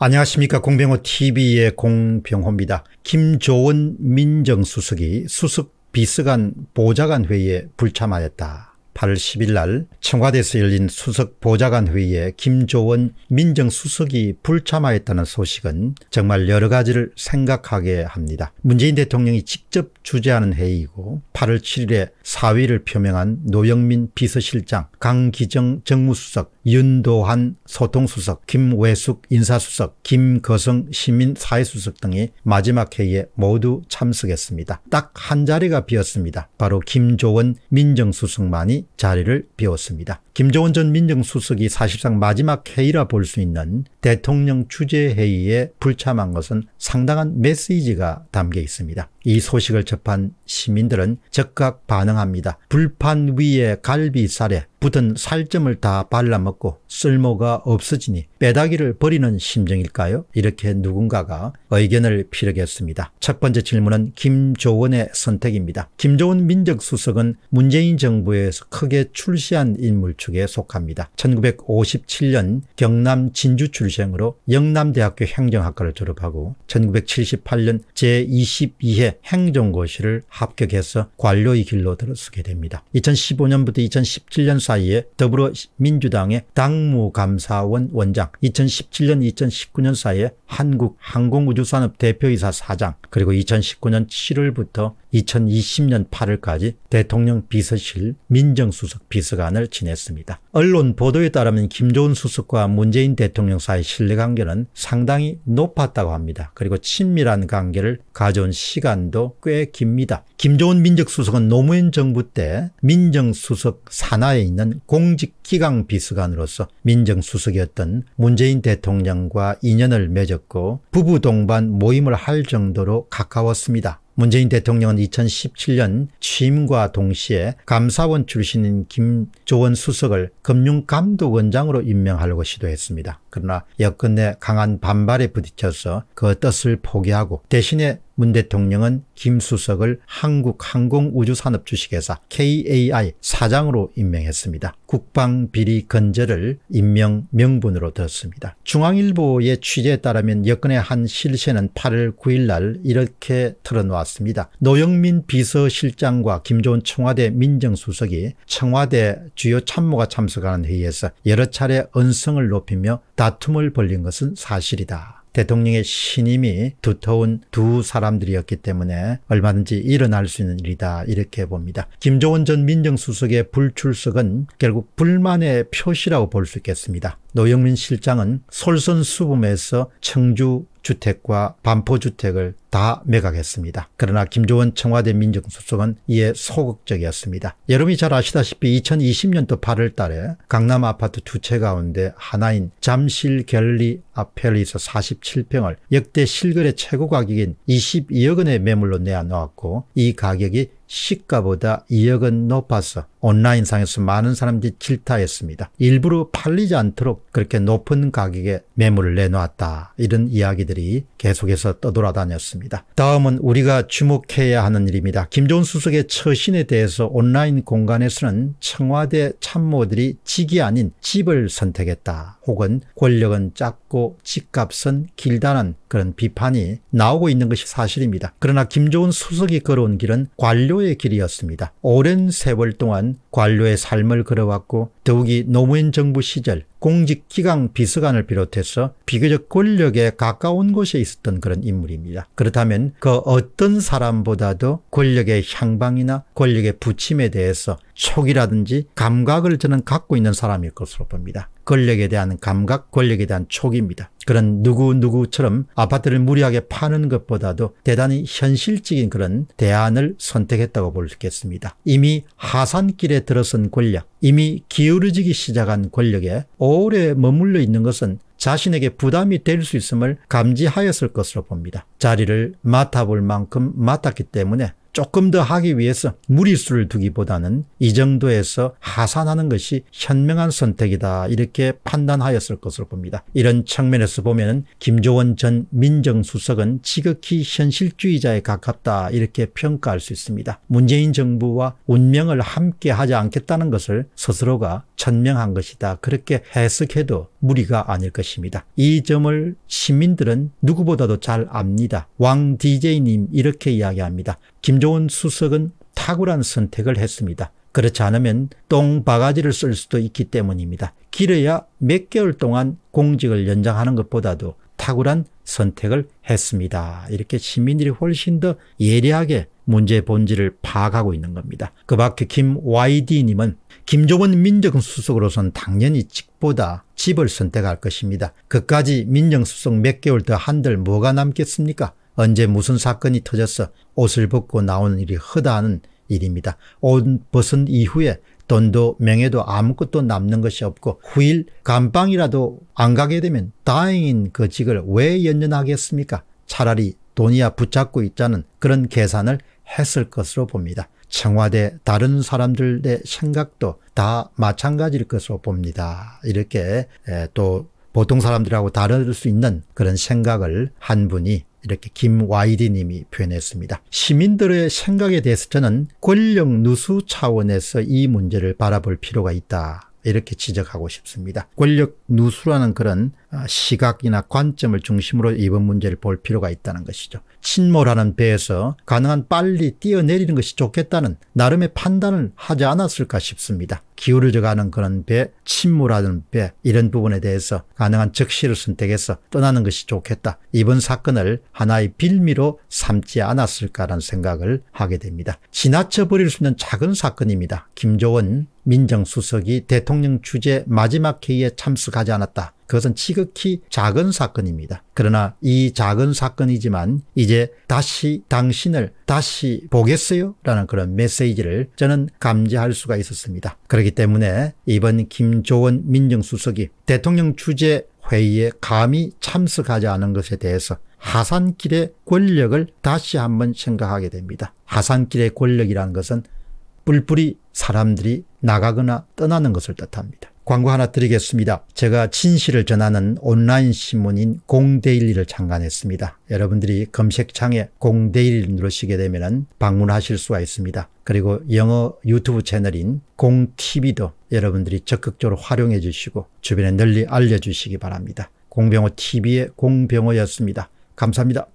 안녕하십니까 공병호TV의 공병호입니다. 김조은 민정수석이 수석 비서관 보좌관 회의에 불참하였다. 8월 10일 날 청와대에서 열린 수석 보좌관 회의에 김조원 민정수석이 불참하였다는 소식은 정말 여러 가지를 생각하게 합니다. 문재인 대통령이 직접 주재하는 회의이고 8월 7일에 사위를 표명한 노영민 비서실장, 강기정 정무수석, 윤도한 소통수석, 김외숙 인사수석, 김거성 시민사회수석 등이 마지막 회의에 모두 참석했습니다. 딱 한 자리가 비었습니다. 바로 김조원 민정수석만이 자리를 비웠습니다. 김정은 전 민정수석이 사실상 마지막 회의라 볼 수 있는 대통령 주재회의에 불참한 것은 상당한 메시지가 담겨 있습니다. 이 소식을 접한 시민들은 즉각 반응합니다. 불판 위에 갈비살에 붙은 살점을 다 발라먹고 쓸모가 없어지니 빼다기를 버리는 심정일까요? 이렇게 누군가가 의견을 피력했습니다. 첫 번째 질문은 김조원의 선택입니다. 김조원 민정수석은 문재인 정부에서 크게 출시한 인물 중 축에 속합니다. 1957년 경남 진주 출생으로 영남대학교 행정학과를 졸업하고 1978년 제22회 행정고시를 합격해서 관료의 길로 들어서게 됩니다. 2015년부터 2017년 사이에 더불어민주당의 당무감사원 원장, 2017년 2019년 사이에 한국항공우주산업 대표이사 사장 그리고 2019년 7월부터 2020년 8월까지 대통령 비서실 민정수석 비서관을 지냈습니다. 언론 보도에 따르면 김정은 수석과 문재인 대통령 사이 신뢰관계는 상당히 높았다고 합니다. 그리고 친밀한 관계를 가져온 시간도 꽤 깁니다. 김정은 민정수석은 노무현 정부 때 민정수석 산하에 있는 공직기강 비서관으로서 민정수석이었던 문재인 대통령과 인연을 맺어 가까고 부부 동반 모임을 할 정도로 가까웠습니다. 문재인 대통령은 2017년 취임과 동시에 감사원 출신인 김조원 수석을 금융감독원장으로 임명하려고 시도했습니다. 그러나 여권 내 강한 반발에 부딪혀서 그 뜻을 포기하고 대신에 문 대통령은 김 수석을 한국항공우주산업주식회사 KAI 사장으로 임명했습니다. 국방비리 건제를 임명 명분으로 들었습니다. 중앙일보의 취재에 따르면 여권의한 실세는 8월 9일 날 이렇게 틀어놓았습니다 노영민 비서실장과 김종은 청와대 민정수석이 청와대 주요 참모가 참석하는 회의에서 여러 차례 언성을 높이며 다툼을 벌린 것은 사실이다. 대통령의 신임이 두터운 두 사람들이었기 때문에 얼마든지 일어날 수 있는 일이다 이렇게 봅니다. 김조원 전 민정수석의 불출석은 결국 불만의 표시라고 볼 수 있겠습니다. 노영민 실장은 솔선수범에서 청주 주택과 반포주택을 다 매각했습니다. 그러나 김조원 청와대 민정수석은 이에 소극적이었습니다. 여러분이 잘 아시다시피 2020년도 8월 달에 강남 아파트 두 채 가운데 하나인 잠실 결리 아펠리서 47평을 역대 실거래 최고 가격인 22억 원의 매물로 내어놓았고 이 가격이 시가보다 2억은 높아서 온라인상에서 많은 사람들이 질타했습니다. 일부러 팔리지 않도록 그렇게 높은 가격에 매물을 내놓았다. 이런 이야기들이 계속해서 떠돌아다녔습니다. 다음은 우리가 주목해야 하는 일입니다. 김종은 수석의 처신에 대해서 온라인 공간에서는 청와대 참모들이 직이 아닌 집을 선택했다. 혹은 권력은 작고 집값은 길다는 그런 비판이 나오고 있는 것이 사실입니다. 그러나 김종은 수석이 걸어온 길은 관료 관료의 길이었습니다. 오랜 세월 동안 관료의 삶을 걸어왔고 더욱이 노무현 정부 시절 공직기강 비서관을 비롯해서 비교적 권력에 가까운 곳에 있었던 그런 인물입니다. 그렇다면 그 어떤 사람보다도 권력의 향방이나 권력의 부침에 대해서 촉이라든지 감각을 저는 갖고 있는 사람일 것으로 봅니다. 권력에 대한 감각, 권력에 대한 촉입니다. 그런 누구누구처럼 아파트를 무리하게 파는 것보다도 대단히 현실적인 그런 대안을 선택했다고 볼 수 있겠습니다. 이미 하산길에 들어선 권력, 이미 기울어지기 시작한 권력에 오래 머물러 있는 것은 자신에게 부담이 될 수 있음을 감지하였을 것으로 봅니다. 자리를 맡아볼 만큼 맡았기 때문에 조금 더 하기 위해서 무리수를 두기보다는 이 정도에서 하산하는 것이 현명한 선택이다 이렇게 판단하였을 것으로 봅니다. 이런 측면에서 보면 김조원 전 민정수석은 지극히 현실주의자에 가깝다 이렇게 평가할 수 있습니다. 문재인 정부와 운명을 함께 하지 않겠다는 것을 스스로가 천명한 것이다. 그렇게 해석해도 무리가 아닐 것입니다. 이 점을 시민들은 누구보다도 잘 압니다. 왕 DJ님 이렇게 이야기합니다. 김종은 수석은 탁월한 선택을 했습니다. 그렇지 않으면 똥바가지를 쓸 수도 있기 때문입니다. 길어야 몇 개월 동안 공직을 연장하는 것보다도 탁월한 선택을 했습니다. 이렇게 시민들이 훨씬 더 예리하게 문제의 본질을 파악하고 있는 겁니다. 그 밖에 김YD님은 김종원 민정수석으로선 당연히 직보다 집을 선택할 것입니다. 그까지 민정수석 몇 개월 더 한들 뭐가 남겠습니까? 언제 무슨 사건이 터져서 옷을 벗고 나오는 일이 허다하는 일입니다. 옷 벗은 이후에 돈도 명예도 아무것도 남는 것이 없고 후일 감방이라도 안 가게 되면 다행인 그 직을 왜 연연하겠습니까? 차라리 돈이야 붙잡고 있자는 그런 계산을 했을 것으로 봅니다. 청와대 다른 사람들의 생각도 다 마찬가지일 것으로 봅니다. 이렇게 또 보통 사람들하고 다를 수 있는 그런 생각을 한 분이 이렇게 김와이디님이 표현했습니다. 시민들의 생각에 대해서 저는 권력 누수 차원에서 이 문제를 바라볼 필요가 있다. 이렇게 지적하고 싶습니다. 권력 누수라는 그런 아, 시각이나 관점을 중심으로 이번 문제를 볼 필요가 있다는 것이죠. 침몰하는 배에서 가능한 빨리 뛰어내리는 것이 좋겠다는 나름의 판단을 하지 않았을까 싶습니다. 기울어져가는 그런 배, 침몰하는 배 이런 부분에 대해서 가능한 적시를 선택해서 떠나는 것이 좋겠다. 이번 사건을 하나의 빌미로 삼지 않았을까라는 생각을 하게 됩니다. 지나쳐버릴 수 있는 작은 사건입니다. 김조원 민정수석이 대통령 주재 마지막 회의에 참석하지 않았다. 그것은 지극히 작은 사건입니다. 그러나 이 작은 사건이지만 이제 다시 당신을 다시 보겠어요? 라는 그런 메시지를 저는 감지할 수가 있었습니다. 그렇기 때문에 이번 김조원 민정수석이 대통령 주재 회의에 감히 참석하지 않은 것에 대해서 하산길의 권력을 다시 한번 생각하게 됩니다. 하산길의 권력이라는 것은 뿔뿔이 사람들이 나가거나 떠나는 것을 뜻합니다. 광고 하나 드리겠습니다. 제가 진실을 전하는 온라인 신문인 공데일리를 창간했습니다. 여러분들이 검색창에 공데일리를 누르시게 되면 방문하실 수가 있습니다. 그리고 영어 유튜브 채널인 공TV도 여러분들이 적극적으로 활용해 주시고 주변에 널리 알려주시기 바랍니다. 공병호 TV의 공병호였습니다. 감사합니다.